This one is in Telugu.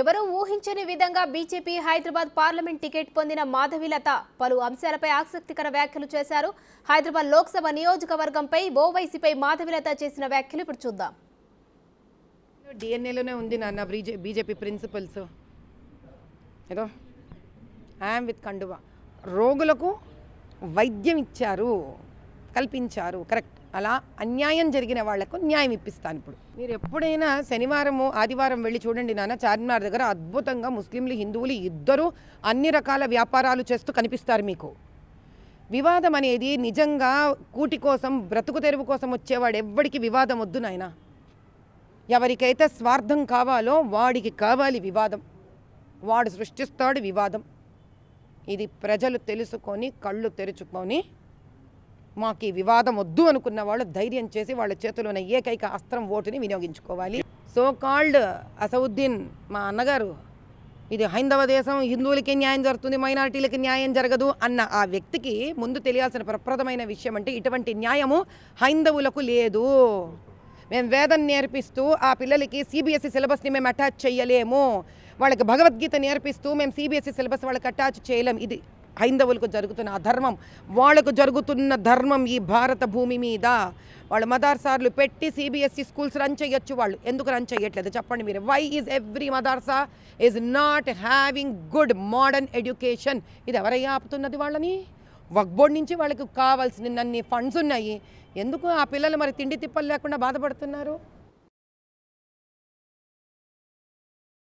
ఎవరూ ఊహించని విధంగా బీజేపీ హైదరాబాద్ పార్లమెంట్ టికెట్ పొందిన మాధవిలత పలు అంశాలపై ఆసక్తికర వ్యాఖ్యలు చేశారు హైదరాబాద్ లోక్సభ నియోజకవర్గంపై ఓవైసీపై మాధవిలత చేసిన వ్యాఖ్యలు ఇప్పుడు చూద్దాం డిఎన్ఏలోనే ఉంది నాన్న బీజేపీ ప్రిన్సిపల్స్ ఏదో ఐఎమ్ విత్ కండువా రోగులకు వైద్యం ఇచ్చారు కల్పించారు కరెక్ట్ అలా అన్యాయం జరిగిన వాళ్లకు న్యాయం ఇప్పిస్తాను ఇప్పుడు మీరు ఎప్పుడైనా శనివారము ఆదివారం వెళ్ళి చూడండి నాన్న చార్మినార్ దగ్గర అద్భుతంగా ముస్లింలు హిందువులు ఇద్దరూ అన్ని రకాల వ్యాపారాలు చేస్తూ కనిపిస్తారు మీకు వివాదం అనేది నిజంగా కూటి కోసం బ్రతుకు తెరువు కోసం వచ్చేవాడు ఎవ్వడికి వివాదం వద్దు నాయన ఎవరికైతే స్వార్థం కావాలో వాడికి కావాలి వివాదం వాడు సృష్టిస్తాడు వివాదం ఇది ప్రజలు తెలుసుకొని కళ్ళు తెరుచుకొని మాకు ఈ వివాదం వద్దు అనుకున్న వాళ్ళు ధైర్యం చేసి వాళ్ళ చేతిలోని ఏకైక అస్త్రం ఓటుని వినియోగించుకోవాలి సో కాల్డ్ అసౌద్దీన్ మా అన్నగారు ఇది హైందవ దేశం హిందువులకి న్యాయం జరుగుతుంది మైనార్టీలకి న్యాయం జరగదు అన్న ఆ వ్యక్తికి ముందు తెలియాల్సిన ప్రప్రదమైన విషయం అంటే ఇటువంటి న్యాయము హైందవులకు లేదు మేము వేదం నేర్పిస్తూ ఆ పిల్లలకి సిబిఎస్ఈ సిలబస్ని మేము అటాచ్ చేయలేము వాళ్ళకి భగవద్గీత నేర్పిస్తూ మేము సిబిఎస్ఈ సిలబస్ వాళ్ళకి అటాచ్ చేయలేము ఇది హైందవులకు జరుగుతున్న అధర్మం వాళ్ళకు జరుగుతున్న ధర్మం ఈ భారత భూమి మీద వాళ్ళు మదార్సార్లు పెట్టి సిబిఎస్ఈ స్కూల్స్ రన్ చేయొచ్చు వాళ్ళు ఎందుకు రన్ చేయట్లేదు చెప్పండి మీరు వై ఈజ్ ఎవ్రీ మదార్సా is not having good modern education ఇది ఎవరై ఆపుతున్నది వాళ్ళని వక్ నుంచి వాళ్ళకి కావాల్సిన అన్ని ఫండ్స్ ఉన్నాయి ఎందుకు ఆ పిల్లలు మరి తిండి తిప్పలు లేకుండా బాధపడుతున్నారు